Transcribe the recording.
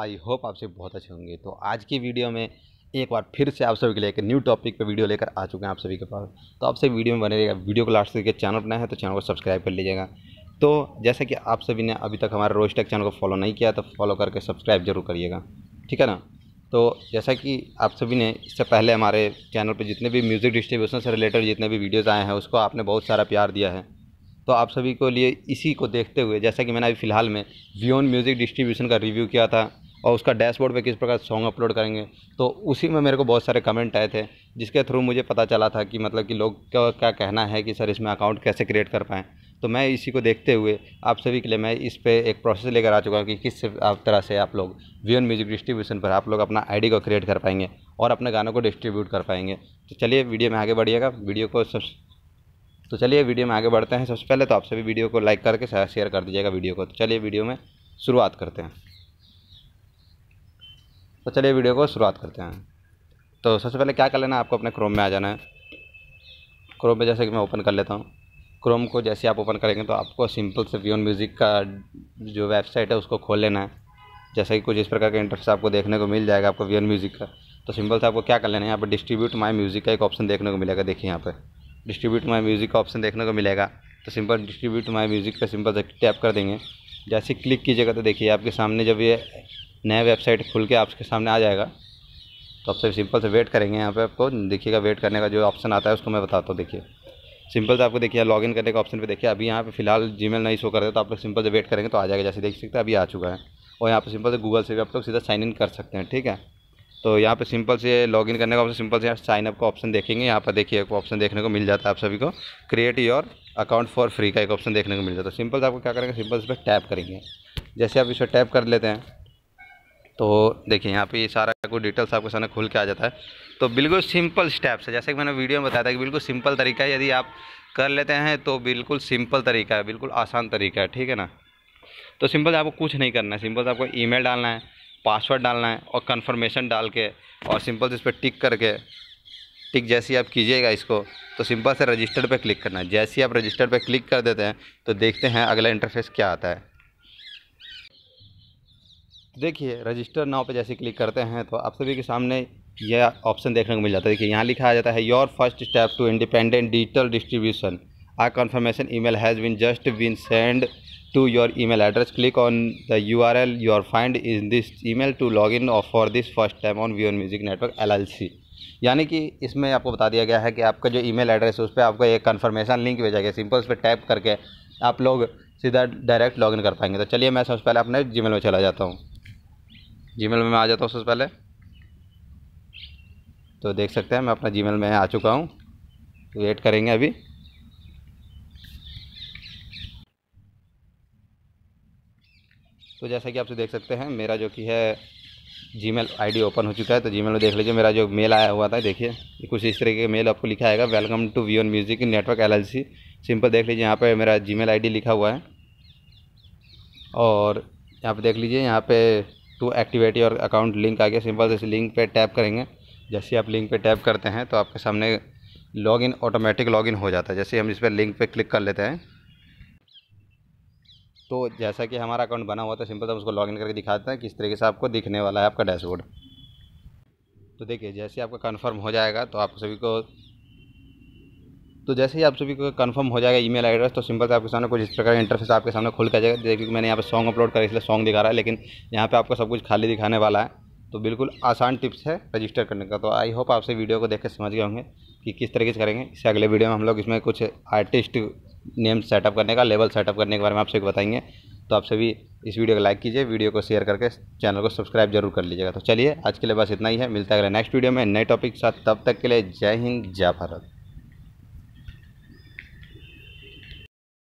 I hope आप बहुत अच्छे होंगे तो आज की वीडियो में एक बार फिर से आप सभी के लिए एक न्यू टॉपिक पे वीडियो लेकर आ चुके हैं आप सभी के पास तो आप सभी वीडियो में बने रहेगा वीडियो को लास्ट करके चैनल बनाया है तो चैनल को सब्सक्राइब कर लीजिएगा तो जैसा कि आप सभी ने अभी तक हमारे रोज चैनल को फॉलो नहीं किया तो फॉलो करके सब्सक्राइब जरूर करिएगा ठीक है ना तो जैसा कि आप सभी ने इससे पहले हमारे चैनल पर जितने भी म्यूज़िक डिस्ट्रीब्यूशन से रिलेटेड जितने भी वीडियोज़ आए हैं उसको आपने बहुत सारा प्यार दिया है तो आप सभी को लिए इसी को देखते हुए जैसा कि मैंने अभी फ़िलहाल में वियोन म्यूज़िक डिस्ट्रीब्यूशन का रिव्यू किया था और उसका डैशबोर्ड पे किस प्रकार सॉन्ग अपलोड करेंगे तो उसी में मेरे को बहुत सारे कमेंट आए थे जिसके थ्रू मुझे पता चला था कि मतलब कि लोग क्या क्या कहना है कि सर इसमें अकाउंट कैसे क्रिएट कर पाएँ तो मैं इसी को देखते हुए आप सभी के लिए मैं इस पर एक प्रोसेस लेकर आ चुका हूँ कि किस तरह से आप लोग वी एन म्यूजिक डिस्ट्रीब्यूशन पर आप लोग अपना आईडी को क्रिएट कर पाएंगे और अपने गानों को डिस्ट्रीब्यूट कर पाएंगे तो चलिए वीडियो में आगे बढ़िएगा वीडियो को सब तो चलिए वीडियो में आगे बढ़ते हैं सबसे पहले तो आप सभी वीडियो को लाइक करके शेयर कर दीजिएगा वीडियो को तो चलिए वीडियो में शुरुआत करते हैं तो चलिए वीडियो को शुरुआत करते हैं तो सबसे पहले क्या कर लेना है आपको अपने क्रोम में आ जाना है क्रोम में जैसे कि मैं ओपन कर लेता हूँ क्रोम को जैसे आप ओपन करेंगे तो आपको सिंपल से व्यून म्यूज़िक का जो वेबसाइट है उसको खोल लेना है जैसे कि कुछ इस प्रकार का इंटरफेस आपको देखने को मिल जाएगा आपको व्यून म्यूज़िक का तो सिंपल से आपको क्या कर लेना है यहाँ पर डिस्ट्रीब्यूट माई म्यूज़िक का एक ऑप्शन देखने को मिलेगा देखिए यहाँ पर डिस्ट्रीब्यूट माई म्यूज़िक का ऑप्शन देखने को मिलेगा तो सिंपल डिस्ट्रीब्यूट माई म्यूज़िक पर सिंपल से टैप कर देंगे जैसे क्लिक कीजिएगा तो देखिए आपके सामने जब ये नया वेबसाइट खुल के आपके सामने आ जाएगा तो आप सिंपल से वेट करेंगे यहाँ पे आपको देखिएगा वेट करने का जो ऑप्शन आता है उसको मैं बताता हूँ देखिए सिंपल से आपको देखिए लॉगिन करने का ऑप्शन पे देखिए अभी यहाँ पे फिलहाल जीमेल नहीं शो कर रहे तो आप लोग सिंपल से वेट करेंगे तो आ जाएगा जैसे देख सकते हैं अभी आ चुका है और यहाँ पर सिंपल से गूगल से भी आप लोग सीधा साइन इन कर सकते हैं ठीक है तो यहाँ पे सिंपल से लॉगिन करने का ऑप्शन सिंपल से यहाँ साइनअप का ऑप्शन देखेंगे यहाँ पर देखिए एक ऑप्शन देखने को मिल जाता है आप सभी को create your account for free का एक ऑप्शन देखने को मिल जाता है सिंपल से आपको क्या करेंगे सिंपल से पर टैप करेंगे जैसे आप इस पर टैप कर लेते हैं तो देखिए यहाँ पे ये सारा कुछ डिटेल्स आपके सामने खुल के आ जाता है तो बिल्कुल सिंपल स्टेप्स है जैसे कि मैंने वीडियो में बताया था कि बिल्कुल सिंपल तरीका है यदि आप कर लेते हैं तो बिल्कुल सिंपल तरीका है बिल्कुल आसान तरीका है ठीक है ना तो सिंपल आपको कुछ नहीं करना है सिंपल आपको ई डालना है पासवर्ड डालना है और कन्फर्मेशन डाल के और सिंपल से इस पर टिक करके टिक जैसे आप कीजिएगा इसको तो सिंपल से रजिस्टर पर क्लिक करना है जैसे ही आप रजिस्टर पर क्लिक कर देते हैं तो देखते हैं अगला इंटरफेस क्या आता है देखिए रजिस्टर नाव पे जैसे क्लिक करते हैं तो आप सभी के सामने यह ऑप्शन देखने को मिल जाता है देखिए यहाँ लिखा जाता है your first step to independent digital distribution a confirmation email has been just been send to your address to your email address click on the url you are find in this for this first time on V time music network L network C यानी कि इसमें आपको बता दिया गया है कि आपका जो ईमेल एड्रेस है उस पर आपको एक कन्फर्मेशन लिंक भेजा गया सिंपल उस पर टैप करके आप लोग सीधा डायरेक्ट लॉगिन कर पाएंगे तो चलिए मैं सबसे पहले अपने जीमेल में चला जाता हूँ जी में मैं आ जाता हूँ सबसे पहले तो देख सकते हैं मैं अपना जी में आ चुका हूँ वेट करेंगे अभी तो जैसा कि आप देख सकते हैं मेरा जो कि है जी मेल ओपन हो चुका है तो जी में देख लीजिए मेरा जो मेल आया हुआ था देखिए कुछ इस तरीके का मेल आपको लिखा आएगा welcome to V on music network L simple देख लीजिए यहाँ पर मेरा जी मेल लिखा हुआ है और यहाँ पर देख लीजिए यहाँ पर to activate your account link आ गया सिंपल जैसे लिंक पे टैप करेंगे जैसे आप लिंक पे टैप करते हैं तो आपके सामने लॉगिन ऑटोमेटिक लॉगिन हो जाता है जैसे हम इस पर लिंक पे क्लिक कर लेते हैं तो जैसा कि हमारा अकाउंट बना हुआ था सिंपल हम उसको लॉगिन करके दिखाते हैं किस तरीके से आपको दिखने वाला है आपका डैशबोर्ड तो देखिए जैसे आपका कन्फर्म हो जाएगा तो आप सभी को तो जैसे ही आप सभी को कन्फर्म हो जाएगा ईमेल एड्रेस तो सिंपल से आपके सामने कुछ इस प्रकार का इंटरफेस आपके सामने खुल कर जाएगा क्योंकि मैंने यहाँ पर सॉन्ग अपलोड करा इसलिए सॉन्ग दिखा रहा है लेकिन यहाँ पर आपको सब कुछ खाली दिखाने वाला है तो बिल्कुल आसान टिप्स है रजिस्टर करने का तो आई होप आपसे वीडियो को देख कर समझ गए होंगे कि किस तरीके से करेंगे इससे अगले वीडियो में हम लोग इसमें कुछ आर्टिस्ट नेम सेटअप करने का लेवल सेटअप करने के बारे में आपसे बताएंगे तो आप सभी इस वीडियो को लाइक कीजिए वीडियो को शेयर करके चैनल को सब्सक्राइब जरूर कर लीजिएगा तो चलिए आज के लिए बस इतना ही है मिलता है अगले नेक्स्ट वीडियो में नए टॉपिक के साथ तब तक के लिए जय हिंद जय भारत